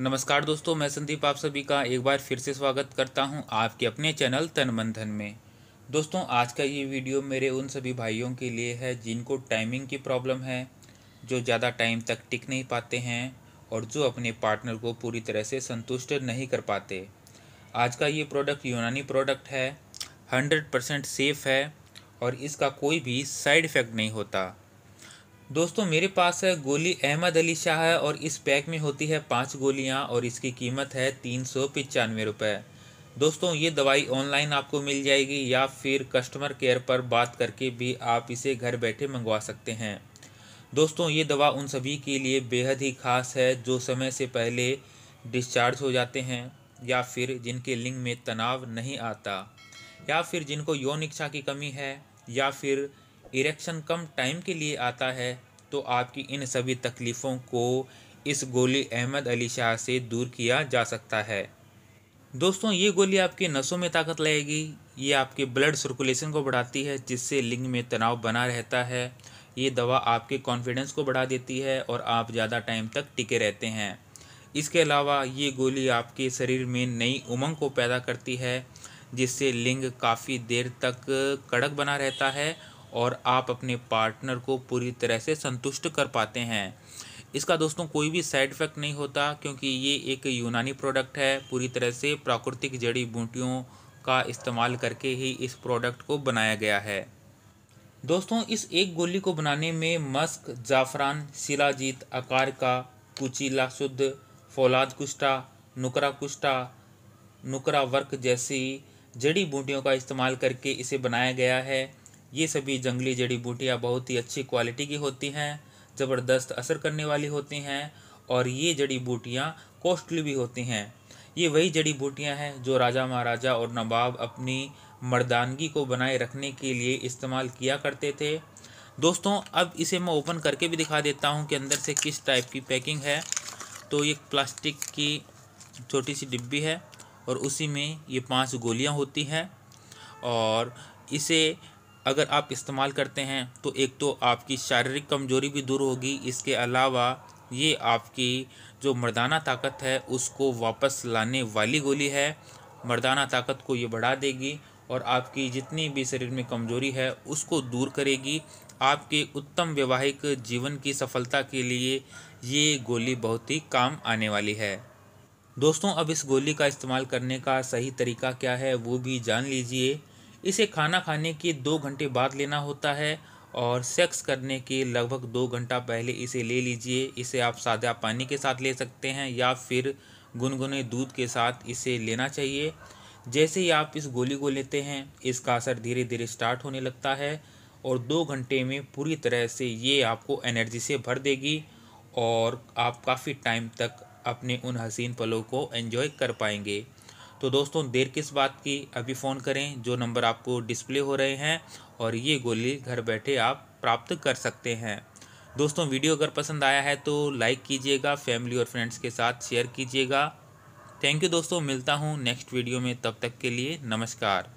नमस्कार दोस्तों मैं संदीप आप सभी का एक बार फिर से स्वागत करता हूं आपके अपने चैनल तन मंथन में दोस्तों आज का ये वीडियो मेरे उन सभी भाइयों के लिए है जिनको टाइमिंग की प्रॉब्लम है जो ज़्यादा टाइम तक टिक नहीं पाते हैं और जो अपने पार्टनर को पूरी तरह से संतुष्ट नहीं कर पाते आज का ये प्रोडक्ट यूनानी प्रोडक्ट है हंड्रेड परसेंट सेफ़ है और इसका कोई भी साइड इफ़ेक्ट नहीं होता दोस्तों मेरे पास है गोली अहमद अली शाह है और इस पैक में होती है पाँच गोलियाँ और इसकी कीमत है तीन सौ पचानवे रुपये दोस्तों ये दवाई ऑनलाइन आपको मिल जाएगी या फिर कस्टमर केयर पर बात करके भी आप इसे घर बैठे मंगवा सकते हैं दोस्तों ये दवा उन सभी के लिए बेहद ही खास है जो समय से पहले डिस्चार्ज हो जाते हैं या फिर जिनके लिंग में तनाव नहीं आता या फिर जिनको यौन इच्छा की कमी है या फिर इरेक्शन कम टाइम के लिए आता है तो आपकी इन सभी तकलीफ़ों को इस गोली अहमद अली शाह से दूर किया जा सकता है दोस्तों ये गोली आपके नसों में ताकत लाएगी ये आपके ब्लड सर्कुलेशन को बढ़ाती है जिससे लिंग में तनाव बना रहता है ये दवा आपके कॉन्फिडेंस को बढ़ा देती है और आप ज़्यादा टाइम तक टिके रहते हैं इसके अलावा ये गोली आपके शरीर में नई उमंग को पैदा करती है जिससे लिंग काफ़ी देर तक कड़क बना रहता है और आप अपने पार्टनर को पूरी तरह से संतुष्ट कर पाते हैं इसका दोस्तों कोई भी साइड इफ़ेक्ट नहीं होता क्योंकि ये एक यूनानी प्रोडक्ट है पूरी तरह से प्राकृतिक जड़ी बूटियों का इस्तेमाल करके ही इस प्रोडक्ट को बनाया गया है दोस्तों इस एक गोली को बनाने में मस्क जाफरान शिलाजीत आकार का कुचीला शुद्ध फौलाद कुश्ता नुकरा कुश्ता नुकरा वर्क जैसी जड़ी बूटियों का इस्तेमाल करके इसे बनाया गया है ये सभी जंगली जड़ी बूटियाँ बहुत ही अच्छी क्वालिटी की होती हैं ज़बरदस्त असर करने वाली होती हैं और ये जड़ी बूटियाँ कॉस्टली भी होती हैं ये वही जड़ी बूटियाँ हैं जो राजा महाराजा और नवाब अपनी मर्दानगी को बनाए रखने के लिए इस्तेमाल किया करते थे दोस्तों अब इसे मैं ओपन करके भी दिखा देता हूँ कि अंदर से किस टाइप की पैकिंग है तो ये प्लास्टिक की छोटी सी डिब्बी है और उसी में ये पांच गोलियाँ होती हैं और इसे अगर आप इस्तेमाल करते हैं तो एक तो आपकी शारीरिक कमज़ोरी भी दूर होगी इसके अलावा ये आपकी जो मर्दाना ताकत है उसको वापस लाने वाली गोली है मर्दाना ताकत को ये बढ़ा देगी और आपकी जितनी भी शरीर में कमज़ोरी है उसको दूर करेगी आपके उत्तम वैवाहिक जीवन की सफलता के लिए ये गोली बहुत ही काम आने वाली है दोस्तों अब इस गोली का इस्तेमाल करने का सही तरीका क्या है वो भी जान लीजिए इसे खाना खाने के दो घंटे बाद लेना होता है और सेक्स करने के लगभग दो घंटा पहले इसे ले लीजिए इसे आप सादा पानी के साथ ले सकते हैं या फिर गुनगुने दूध के साथ इसे लेना चाहिए जैसे ही आप इस गोली को लेते हैं इसका असर धीरे धीरे स्टार्ट होने लगता है और दो घंटे में पूरी तरह से ये आपको एनर्जी से भर देगी और आप काफ़ी टाइम तक अपने उन हसीन पलों को एंजॉय कर पाएंगे तो दोस्तों देर किस बात की अभी फ़ोन करें जो नंबर आपको डिस्प्ले हो रहे हैं और ये गोली घर बैठे आप प्राप्त कर सकते हैं दोस्तों वीडियो अगर पसंद आया है तो लाइक कीजिएगा फैमिली और फ्रेंड्स के साथ शेयर कीजिएगा थैंक यू दोस्तों मिलता हूँ नेक्स्ट वीडियो में तब तक के लिए नमस्कार